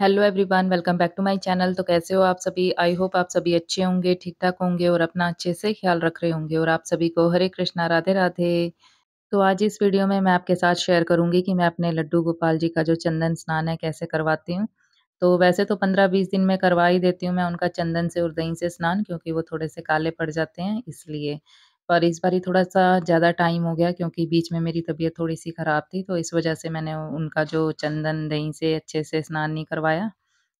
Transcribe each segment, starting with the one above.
Hello everyone welcome back to my channel तो कैसे हो आप सभी आई होप आप सभी अच्छे होंगे ठीक ठाक होंगे और अपना अच्छे से ख्याल रख रहे होंगे और आप सभी को हरे कृष्णा राधे राधे तो आज इस वीडियो में मैं आपके साथ शेयर करूंगी कि मैं अपने लड्डू गोपाल जी का जो चंदन स्नान है कैसे करवाती हूँ तो वैसे तो पंद्रह बीस दिन में करवा ही देती हूँ मैं उनका चंदन से और दही से स्नान क्योंकि वो थोड़े से काले पड़ जाते हैं इसलिए पर इस बारी थोड़ा-सा ज़्यादा टाइम हो गया क्योंकि बीच में मेरी तबीयत थोड़ी-सी ख़राब थी, तो इस वज़ह से मैंने उनका जो चंदन दही से अच्छे से स्नान नहीं करवाया,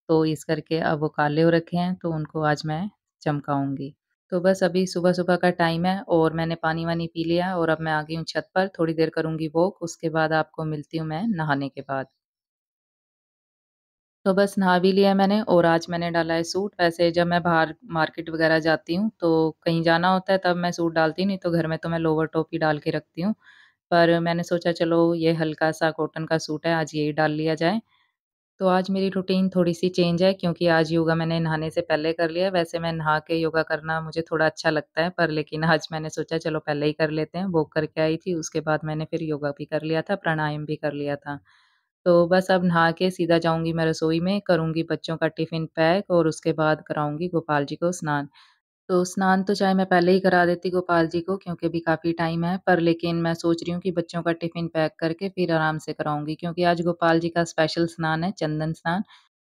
तो इस करके अब वो काले हो रखे हैं, तो उनको आज मैं चमकाऊँगी। तो बस अभी सुबह-सुबह का टाइम है और मैंने पानी-वानी पी लिया और अब मैं आ गई हूँ छत पर, थोड़ी देर करूँगी वॉक, उसके बाद आपको मिलती हूँ मैं नहाने के बाद। तो बस नहा भी लिया मैंने और आज मैंने डाला है सूट। वैसे जब मैं बाहर मार्केट वग़ैरह जाती हूँ, तो कहीं जाना होता है तब मैं सूट डालती नहीं तो घर में तो मैं लोवर टॉप ही डाल के रखती हूँ। पर मैंने सोचा चलो ये हल्का-सा कॉटन का सूट है, आज यही डाल लिया जाए। तो आज मेरी रूटीन थोड़ी-सी चेंज है क्योंकि आज योगा मैंने नहाने से पहले कर लिया वैसे मैं नहा के योगा करना मुझे थोड़ा अच्छा लगता है पर लेकिन आज मैंने सोचा चलो पहले ही कर लेते हैं। वो करके आई थी उसके बाद मैंने फिर योगा भी कर लिया था, प्राणायाम भी कर लिया था। तो बस अब नहा के सीधा जाऊँगी मैं रसोई में, करूंगी बच्चों का टिफ़िन पैक और उसके बाद कराऊँगी गोपाल जी को स्नान। तो स्नान तो चाहे मैं पहले ही करा देती गोपाल जी को क्योंकि अभी काफ़ी टाइम है, पर लेकिन मैं सोच रही हूँ कि बच्चों का टिफ़िन पैक करके फिर आराम से कराऊंगी क्योंकि आज गोपाल जी का स्पेशल स्नान है, चंदन स्नान,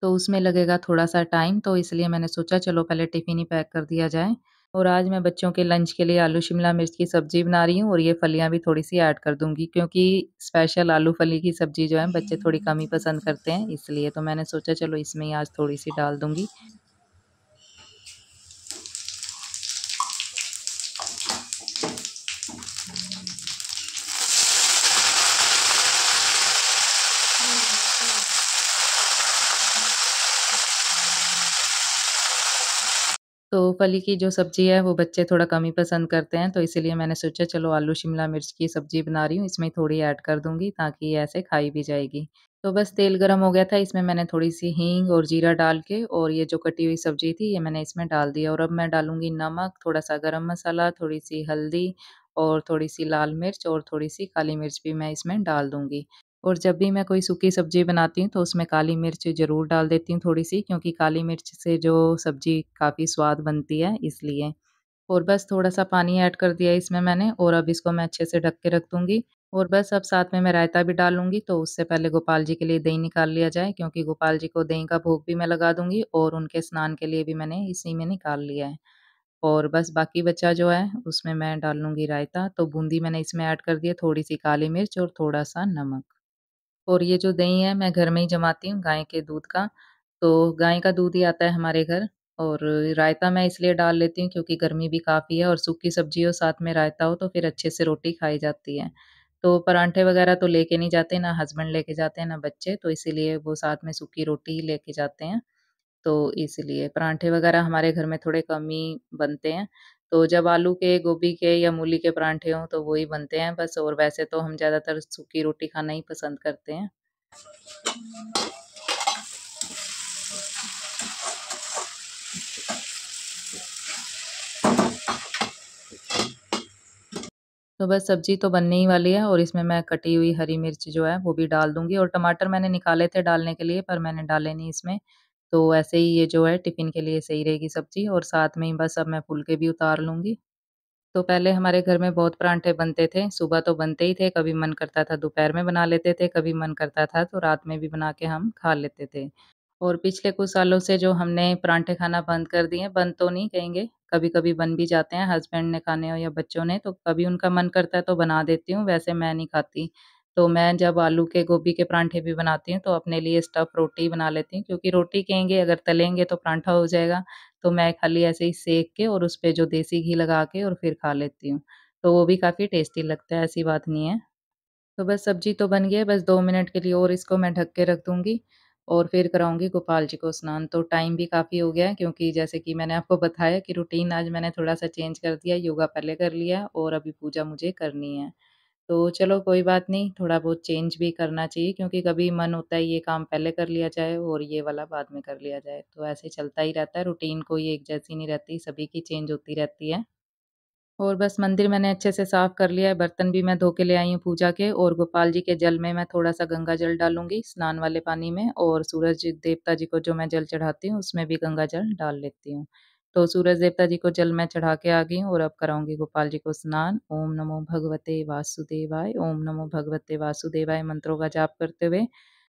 तो उसमें लगेगा थोड़ा-सा टाइम, तो इसलिए मैंने सोचा चलो पहले टिफ़िन ही पैक कर दिया जाए। और आज मैं बच्चों के लंच के लिए आलू शिमला मिर्च की सब्ज़ी बना रही हूँ और ये फलियाँ भी थोड़ी सी ऐड कर दूँगी क्योंकि स्पेशल आलू फली की सब्ज़ी जो है बच्चे थोड़ी कम ही पसंद करते हैं इसलिए तो मैंने सोचा चलो इसमें ही आज थोड़ी सी डाल दूँगी तो फली की जो सब्ज़ी है वो बच्चे थोड़ा कम ही पसंद करते हैं तो इसीलिए मैंने सोचा चलो आलू शिमला मिर्च की सब्ज़ी बना रही हूँ इसमें थोड़ी ऐड कर दूंगी ताकि ऐसे खाई भी जाएगी तो बस तेल गर्म हो गया था इसमें मैंने थोड़ी सी हींग और जीरा डाल के और ये जो कटी हुई सब्जी थी ये मैंने इसमें डाल दिया और अब मैं डालूंगी नमक थोड़ा सा गर्म मसाला थोड़ी सी हल्दी और थोड़ी सी लाल मिर्च और थोड़ी सी काली मिर्च भी मैं इसमें डाल दूंगी और जब भी मैं कोई सूखी सब्ज़ी बनाती हूँ तो उसमें काली मिर्च ज़रूर डाल देती हूँ थोड़ी-सी क्योंकि काली मिर्च से जो सब्ज़ी काफ़ी स्वाद बनती है इसलिए। और बस थोड़ा-सा पानी ऐड कर दिया इसमें मैंने और अब इसको मैं अच्छे से ढक के रख दूँगी और बस अब साथ में मैं रायता भी डालूँगी तो उससे पहले गोपाल जी के लिए दही निकाल लिया जाए क्योंकि गोपाल जी को दही का भोग भी मैं लगा दूँगी और उनके स्नान के लिए भी मैंने इसी में निकाल लिया है। और बस बाकी बच्चा जो है उसमें मैं डाल लूँगी रायता तो बूंदी मैंने इसमें ऐड कर दिया थोड़ी-सी काली मिर्च और थोड़ा-सा नमक। और ये जो दही है मैं घर में ही जमाती हूँ गाय के दूध का तो गाय का दूध ही आता है हमारे घर और रायता मैं इसलिए डाल लेती हूँ क्योंकि गर्मी भी काफ़ी है और सूखी सब्जी हो साथ में रायता हो तो फिर अच्छे से रोटी खाई जाती है तो परांठे वगैरह तो लेके नहीं जाते ना हस्बैंड लेके जाते हैं ना बच्चे तो इसीलिए वो साथ में सूखी रोटी ही लेके जाते हैं तो इसलिए परांठे वगैरह हमारे घर में थोड़े कम ही बनते हैं तो जब आलू के गोभी के या मूली के परांठे हों तो वही बनते हैं बस और वैसे तो हम ज़्यादातर सूखी रोटी खाना ही पसंद करते हैं तो बस सब्जी तो बनने ही वाली है और इसमें मैं कटी हुई हरी मिर्च जो है वो भी डाल दूंगी और टमाटर मैंने निकाले थे डालने के लिए पर मैंने डाले नहीं इसमें तो ऐसे ही ये जो है टिफ़िन के लिए सही रहेगी सब्ज़ी और साथ में ही बस अब मैं फुलके भी उतार लूँगी। तो पहले हमारे घर में बहुत परांठे बनते थे, सुबह तो बनते ही थे, कभी मन करता था दोपहर में बना लेते थे, कभी मन करता था तो रात में भी बना के हम खा लेते थे। और पिछले कुछ सालों से जो हमने परांठे खाना बंद कर दिए बंद तो नहीं कहेंगे, कभी-कभी बन भी जाते हैं हस्बैंड ने खाने हो या बच्चों ने, तो कभी उनका मन करता है तो बना देती हूँ, वैसे मैं नहीं खाती। तो मैं जब आलू के गोभी के परांठे भी बनाती हूँ तो अपने लिए स्टफ़ रोटी बना लेती हूँ क्योंकि रोटी कहेंगे अगर तलेंगे तो परांठा हो जाएगा तो मैं खाली ऐसे ही सेक के और उस पर जो देसी घी लगा के और फिर खा लेती हूँ तो वो भी काफ़ी टेस्टी लगता है ऐसी बात नहीं है तो बस सब्जी तो बन गया बस दो मिनट के लिए और इसको मैं ढक के रख दूँगी और फिर कराऊंगी गोपाल जी को स्नान तो टाइम भी काफ़ी हो गया है क्योंकि जैसे कि मैंने आपको बताया कि रूटीन आज मैंने थोड़ा सा चेंज कर दिया योगा पहले कर लिया और अभी पूजा मुझे करनी है तो चलो कोई बात नहीं, थोड़ा बहुत चेंज भी करना चाहिए क्योंकि कभी मन होता है ये काम पहले कर लिया जाए और ये वाला बाद में कर लिया जाए, तो ऐसे चलता ही रहता है, रूटीन कोई एक जैसी नहीं रहती, सभी की चेंज होती रहती है। और बस मंदिर मैंने अच्छे से साफ कर लिया है, बर्तन भी मैं धो के ले आई हूँ पूजा के और गोपाल जी के जल में मैं थोड़ा-सा गंगा जल डालूँगी स्नान वाले पानी में और सूरज देवता जी को जो मैं जल चढ़ाती हूँ, उसमें भी गंगा जल डाल लेती हूँ। तो सूरज देवता जी को जल मैं चढ़ा के आ गई हूँ और अब कराऊंगी गोपाल जी को स्नान ओम नमो भगवते वासुदेवाय ओम नमो भगवते वासुदेवाय मंत्रों का जाप करते हुए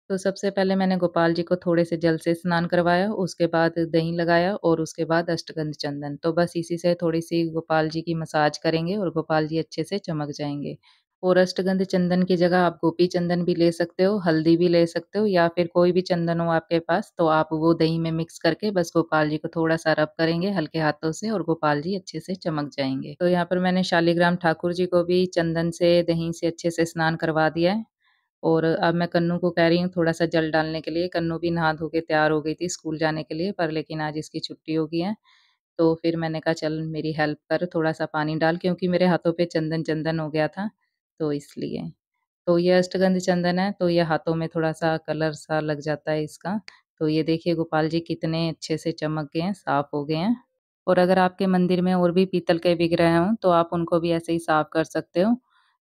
तो सबसे पहले मैंने गोपाल जी को थोड़े से जल से स्नान करवाया उसके बाद दही लगाया और उसके बाद अष्टगंध चंदन तो बस इसी से थोड़ी सी गोपाल जी की मसाज करेंगे और गोपाल जी अच्छे से चमक जाएंगे फ़ोरेस्ट चंदन की जगह आप गोपी चंदन भी ले सकते हो हल्दी भी ले सकते हो या फिर कोई भी चंदन हो आपके पास तो आप वो दही में मिक्स करके बस गोपाल जी को थोड़ा सा रब करेंगे हल्के हाथों से और गोपाल जी अच्छे से चमक जाएंगे तो यहाँ पर मैंने शालिग्राम ठाकुर जी को भी चंदन से दही से अच्छे से स्नान करवा दिया है और अब मैं कन्नू को कह रही हूँ थोड़ा सा जल डालने के लिए कन्नू भी नहा धो के तैयार हो गई थी स्कूल जाने के लिए पर लेकिन आज इसकी छुट्टी हो गई है तो फिर मैंने कहा चल मेरी हेल्प कर थोड़ा सा पानी डाल क्योंकि मेरे हाथों पे चंदन चंदन हो गया था तो इसलिए तो ये अष्टगंध चंदन है तो ये हाथों में थोड़ा सा कलर सा लग जाता है इसका तो ये देखिए गोपाल जी कितने अच्छे से चमक गए हैं साफ हो गए हैं और अगर आपके मंदिर में और भी पीतल के विग्रह हों तो आप उनको भी ऐसे ही साफ कर सकते हो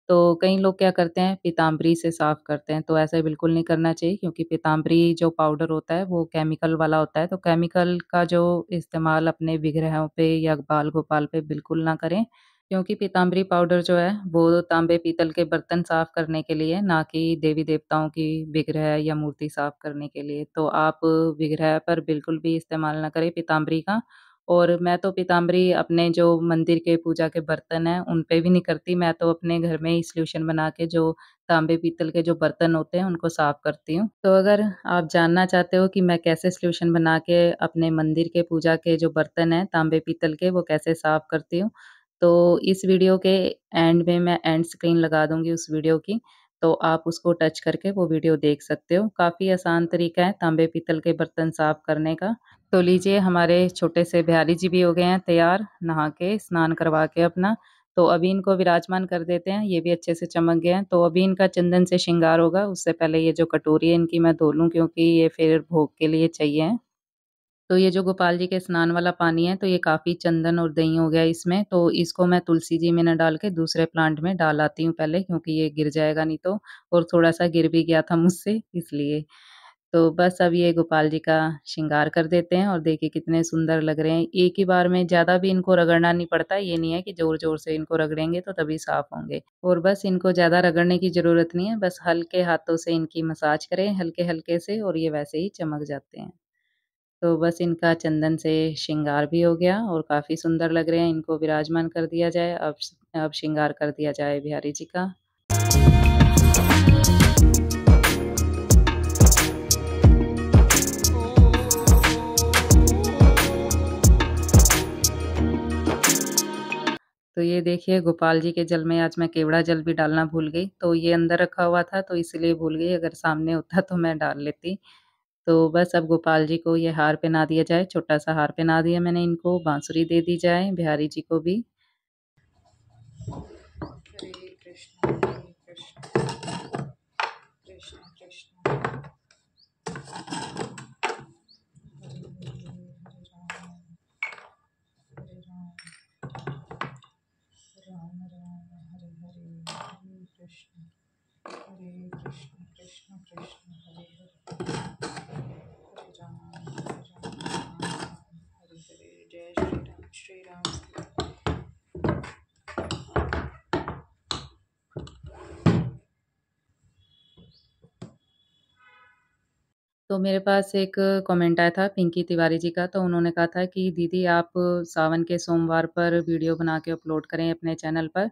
तो कई लोग क्या करते हैं पीताम्बरी से साफ करते हैं तो ऐसा बिल्कुल नहीं करना चाहिए क्योंकि पीताम्बरी जो पाउडर होता है वो केमिकल वाला होता है तो केमिकल का जो इस्तेमाल अपने विग्रहों पे या बाल गोपाल पे बिल्कुल ना करें क्योंकि पीताम्बरी पाउडर जो है वो तांबे पीतल के बर्तन साफ करने के लिए ना कि देवी देवताओं की विग्रह या मूर्ति साफ करने के लिए तो आप विग्रह पर बिल्कुल भी इस्तेमाल ना करें पीताम्बरी का और मैं तो पीताम्बरी अपने जो मंदिर के पूजा के बर्तन हैं उन पे भी नहीं करती मैं तो अपने घर में ही सोल्यूशन बना के जो तांबे पीतल के जो बर्तन होते हैं उनको साफ करती हूँ तो अगर आप जानना चाहते हो कि मैं कैसे सोल्यूशन बना के अपने मंदिर के पूजा के जो बर्तन हैं तांबे पीतल के वो कैसे साफ करती हूँ तो इस वीडियो के एंड में मैं एंड स्क्रीन लगा दूंगी उस वीडियो की तो आप उसको टच करके वो वीडियो देख सकते हो काफ़ी आसान तरीका है तांबे पीतल के बर्तन साफ़ करने का तो लीजिए हमारे छोटे से बिहारी जी भी हो गए हैं तैयार नहा के स्नान करवा के अपना तो अभी इनको विराजमान कर देते हैं ये भी अच्छे से चमक गए हैं तो अभी इनका चंदन से श्रृंगार होगा उससे पहले ये जो कटोरी है इनकी मैं धो लूँ क्योंकि ये फिर भोग के लिए चाहिए तो ये जो गोपाल जी के स्नान वाला पानी है तो ये काफ़ी चंदन और दही हो गया इसमें तो इसको मैं तुलसी जी में न डाल के दूसरे प्लांट में डाल आती हूँ पहले क्योंकि ये गिर जाएगा नहीं तो और थोड़ा सा गिर भी गया था मुझसे इसलिए तो बस अब ये गोपाल जी का श्रृंगार कर देते हैं और देखिए कितने सुंदर लग रहे हैं एक ही बार में ज़्यादा भी इनको रगड़ना नहीं पड़ता ये नहीं है कि ज़ोर ज़ोर से इनको रगड़ेंगे तो तभी साफ होंगे और बस इनको ज़्यादा रगड़ने की ज़रूरत नहीं है बस हल्के हाथों से इनकी मसाज करें हल्के हल्के से और ये वैसे ही चमक जाते हैं तो बस इनका चंदन से श्रृंगार भी हो गया और काफ़ी सुंदर लग रहे हैं इनको विराजमान कर दिया जाए अब अब श्रृंगार कर दिया जाए बिहारी जी का तो ये देखिए गोपाल जी के जल में आज मैं केवड़ा जल भी डालना भूल गई तो ये अंदर रखा हुआ था तो इसलिए भूल गई अगर सामने होता तो मैं डाल लेती तो बस अब गोपाल जी को ये हार पहना दिया जाए छोटा सा हार पहना दिया मैंने इनको बांसुरी दे दी जाए बिहारी जी को भी कृष्ण कृष्ण कृष्ण तो मेरे पास एक कमेंट आया था पिंकी तिवारी जी का, तो उन्होंने कहा था कि दीदी आप सावन के सोमवार पर वीडियो बना के अपलोड करें अपने चैनल पर।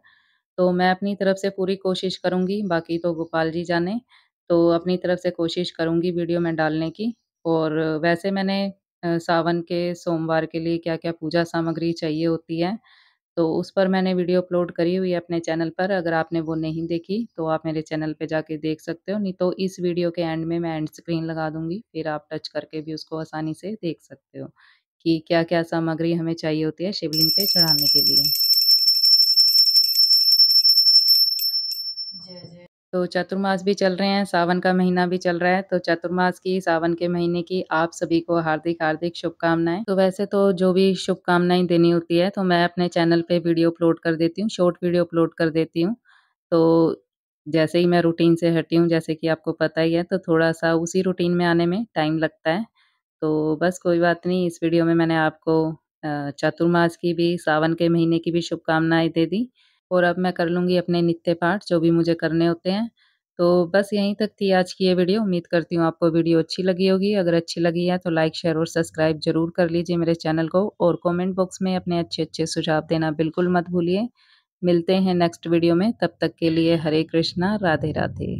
तो मैं अपनी तरफ से पूरी कोशिश करूँगी, बाकी तो गोपाल जी जाने तो अपनी तरफ से कोशिश करूँगी वीडियो मैं डालने की और वैसे मैंने सावन के सोमवार के लिए क्या-क्या पूजा सामग्री चाहिए होती है तो उस पर मैंने वीडियो अपलोड करी हुई है अपने चैनल पर अगर आपने वो नहीं देखी तो आप मेरे चैनल पे जाके देख सकते हो नहीं तो इस वीडियो के एंड में मैं एंड स्क्रीन लगा दूंगी फिर आप टच करके भी उसको आसानी से देख सकते हो कि क्या क्या सामग्री हमें चाहिए होती है शिवलिंग पे चढ़ाने के लिए तो चतुर्मास भी चल रहे हैं सावन का महीना भी चल रहा है तो चतुर्मास की सावन के महीने की आप सभी को हार्दिक हार्दिक शुभकामनाएं तो वैसे तो जो भी शुभकामनाएं देनी होती है तो मैं अपने चैनल पे वीडियो अपलोड कर देती हूँ शॉर्ट वीडियो अपलोड कर देती हूँ तो जैसे ही मैं रूटीन से हटी हूँ जैसे कि आपको पता ही है तो थोड़ा सा उसी रूटीन में आने में टाइम लगता है तो बस कोई बात नहीं इस वीडियो में मैंने आपको चतुर्मास की भी सावन के महीने की भी शुभकामनाएं दे दी और अब मैं कर लूँगी अपने नित्य पाठ जो भी मुझे करने होते हैं तो बस यहीं तक थी आज की ये वीडियो उम्मीद करती हूँ आपको वीडियो अच्छी लगी होगी अगर अच्छी लगी है तो लाइक शेयर और सब्सक्राइब जरूर कर लीजिए मेरे चैनल को और कमेंट बॉक्स में अपने अच्छे अच्छे सुझाव देना बिल्कुल मत भूलिए मिलते हैं नेक्स्ट वीडियो में तब तक के लिए हरे कृष्णा राधे राधे